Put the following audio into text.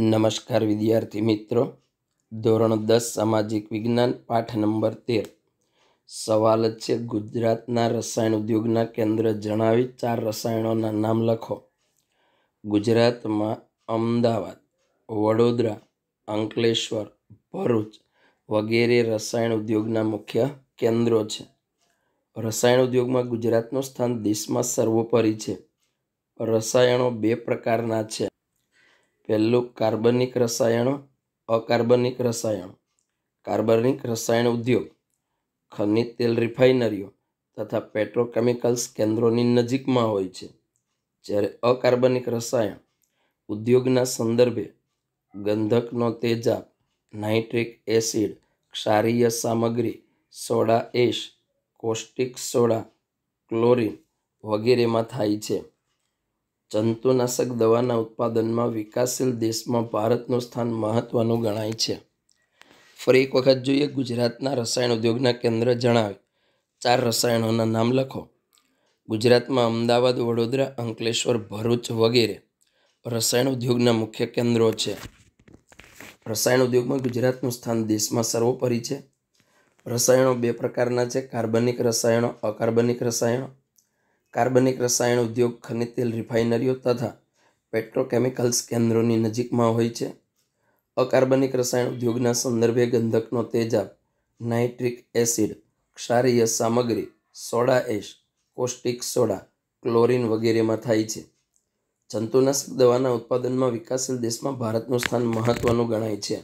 નમસ્કાર વિદ્યાર્થી મિત્રો ધોરણ દસ સામાજિક વિજ્ઞાન પાઠ નંબર તેર સવાલ છે ગુજરાતના રસાયણ ઉદ્યોગના કેન્દ્ર જણાવી ચાર રસાયણોના નામ લખો ગુજરાતમાં અમદાવાદ વડોદરા અંકલેશ્વર ભરૂચ વગેરે રસાયણ ઉદ્યોગના મુખ્ય કેન્દ્રો છે રસાયણ ઉદ્યોગમાં ગુજરાતનું સ્થાન દેશમાં સર્વોપરી છે રસાયણો બે પ્રકારના છે પહેલું કાર્બનિક રસાયણો અકાર્બનિક રસાયણો કાર્બનિક રસાયણ ઉદ્યોગ ખનિજ તેલ રિફાઇનરીઓ તથા પેટ્રોકેમિકલ્સ કેન્દ્રોની નજીકમાં હોય છે જ્યારે અકાર્બનિક રસાયણ ઉદ્યોગના સંદર્ભે ગંધકનો તેજાબ નાઇટ્રિક એસિડ ક્ષારીય સામગ્રી soda ash caustic soda chlorine વગેરેમાં થાય છે જંતુનાશક દવાના ઉત્પાદનમાં વિકાસશીલ દેશમાં ભારતનું સ્થાન મહત્ત્વનું ગણાય છે ફરી એક વખત જોઈએ ગુજરાતના રસાયણ ઉદ્યોગના કેન્દ્ર જણાવે ચાર રસાયણોના નામ લખો ગુજરાતમાં અમદાવાદ વડોદરા અંકલેશ્વર ભરૂચ વગેરે રસાયણ ઉદ્યોગના મુખ્ય કેન્દ્રો છે રસાયણ ઉદ્યોગમાં ગુજરાતનું સ્થાન દેશમાં સર્વોપરી છે રસાયણો બે પ્રકારના છે કાર્બનિક રસાયણો અકાર્બનિક રસાયણો કાર્બનિક રસાયણ ઉદ્યોગ ખનિજ તેલ રિફાઇનરીઓ તથા પેટ્રોકેમિકલ્સ કેન્દ્રોની નજીકમાં હોય છે અકાર્બનિક રસાયણ ઉદ્યોગના સંદર્ભે ગંધકનો તેજાબ નાઇટ્રિક એસિડ ક્ષારીય સામગ્રી soda ash caustic soda chlorine વગેરેમાં થાય છે જંતુનાશક દવાના ઉત્પાદનમાં વિકાસશીલ દેશમાં ભારતનું સ્થાન મહત્ત્વનું ગણાય છે